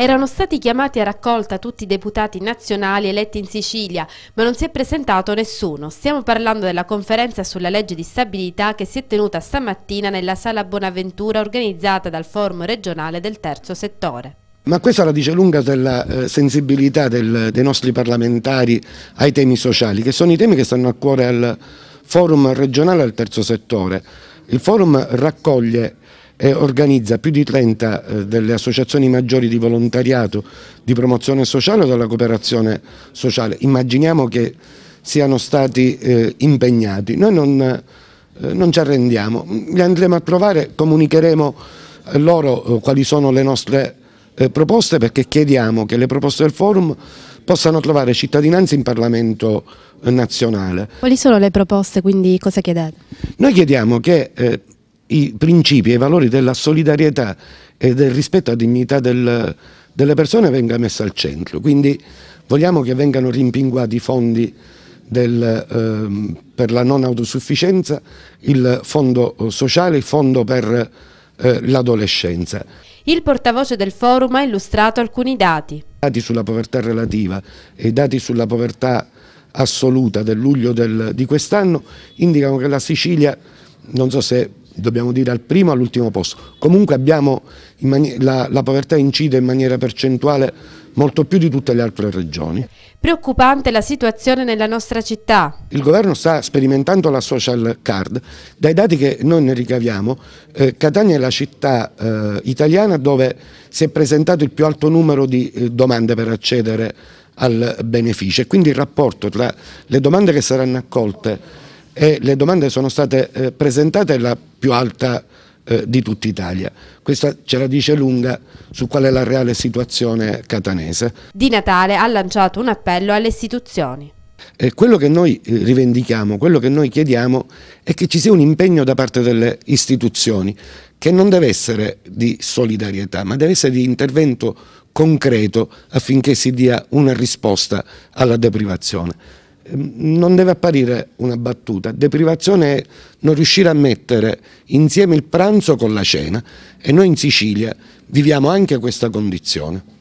Erano stati chiamati a raccolta tutti i deputati nazionali eletti in Sicilia, ma non si è presentato nessuno. Stiamo parlando della conferenza sulla legge di stabilità che si è tenuta stamattina nella Sala Bonaventura organizzata dal Forum regionale del terzo settore. Ma questa la dice lunga della eh, sensibilità del, dei nostri parlamentari ai temi sociali, che sono i temi che stanno a cuore al forum regionale del terzo settore. Il forum raccoglie e organizza più di 30 eh, delle associazioni maggiori di volontariato, di promozione sociale o della cooperazione sociale. Immaginiamo che siano stati eh, impegnati. Noi non, eh, non, ci arrendiamo, li andremo a trovare, comunicheremo loro quali sono le nostre proposte perché chiediamo che le proposte del forum possano trovare cittadinanza in Parlamento nazionale. Quali sono le proposte, quindi cosa chiedete? Noi chiediamo che i principi e i valori della solidarietà e del rispetto alla dignità del, delle persone venga messa al centro. Quindi vogliamo che vengano rimpinguati i fondi del, ehm, per la non autosufficienza, il fondo eh, sociale, il fondo per eh, l'adolescenza. Il portavoce del forum ha illustrato alcuni dati. I Dati sulla povertà relativa e i dati sulla povertà assoluta del luglio del, di quest'anno indicano che la Sicilia, non so se dobbiamo dire al primo e all'ultimo posto. Comunque abbiamo, la, la povertà incide in maniera percentuale molto più di tutte le altre regioni. Preoccupante la situazione nella nostra città. Il governo sta sperimentando la social card. Dai dati che noi ne ricaviamo, eh, Catania è la città eh, italiana dove si è presentato il più alto numero di eh, domande per accedere al beneficio e quindi il rapporto tra le domande che saranno accolte e le domande sono state eh, presentate la più alta eh, di tutta Italia. Questa ce la dice lunga su qual è la reale situazione catanese. Di Natale ha lanciato un appello alle istituzioni. E quello che noi eh, rivendichiamo, quello che noi chiediamo è che ci sia un impegno da parte delle istituzioni che non deve essere di solidarietà, ma deve essere di intervento concreto affinché si dia una risposta alla deprivazione. Ehm, non deve apparire una battuta, deprivazione è non riuscire a mettere insieme il pranzo con la cena e noi in Sicilia viviamo anche questa condizione.